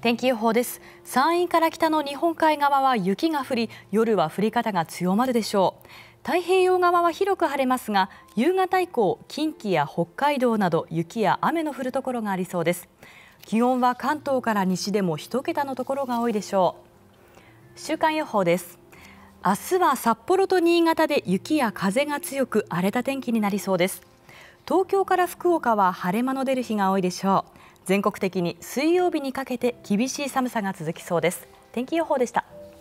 天気予報です山陰から北の日本海側は雪が降り夜は降り方が強まるでしょう太平洋側は広く晴れますが夕方以降近畿や北海道など雪や雨の降るところがありそうです気温は関東から西でも1桁のところが多いでしょう週間予報です明日は札幌と新潟で雪や風が強く荒れた天気になりそうです東京から福岡は晴れ間の出る日が多いでしょう全国的に水曜日にかけて厳しい寒さが続きそうです天気予報でした